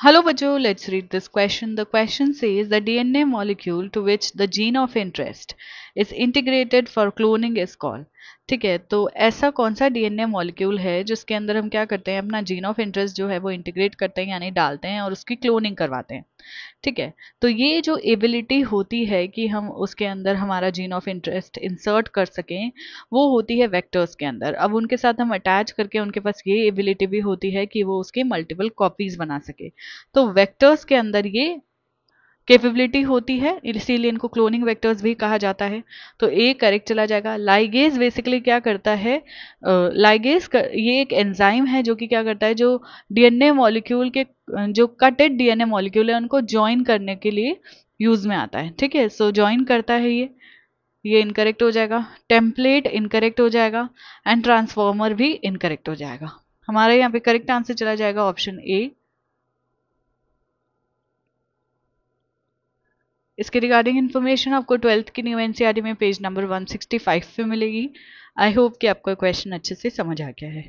Hello Bajo, let's read this question. The question says the DNA molecule to which the gene of interest is integrated for cloning is called. ठीक है तो ऐसा कौन सा DNA molecule है जिसके अंदर हम क्या करते हैं अपना जीन ऑफ इंटरेस्ट जो है वो इंटीग्रेट करते हैं यानी डालते हैं और उसकी क्लोनिंग करवाते हैं ठीक है तो ये जो एबिलिटी होती है कि हम उसके अंदर हमारा जीन ऑफ इंटरेस्ट इंसर्ट कर सकें वो होती है वेक्टर्स के अंदर अब उनके साथ हम अटैच करके उनके पास ये एबिलिटी भी होती है कि वो उसके मल्टीपल कॉपीज बना सके तो वैक्टर्स के अंदर ये कैपेबिलिटी होती है इसीलिए इनको क्लोनिंग वेक्टर्स भी कहा जाता है तो ए करेक्ट चला जाएगा लाइगेज बेसिकली क्या करता है लाइगेज कर, ये एक एंजाइम है जो कि क्या करता है जो डीएनए मॉलिक्यूल के जो कटेड डीएनए मॉलिक्यूल है उनको ज्वाइन करने के लिए यूज में आता है ठीक है सो ज्वाइन करता है ये ये इनकरेक्ट हो जाएगा टेम्पलेट इनकरेक्ट हो जाएगा एंड ट्रांसफॉर्मर भी इनकरेक्ट हो जाएगा हमारे यहाँ पे करेक्ट आंसर चला जाएगा ऑप्शन ए इसके रिगार्डिंग इन्फॉर्मेशन आपको ट्वेल्थ की न्यू एनसीईआरटी e में पेज नंबर 165 पे मिलेगी आई होप कि आपको क्वेश्चन अच्छे से समझ आ गया है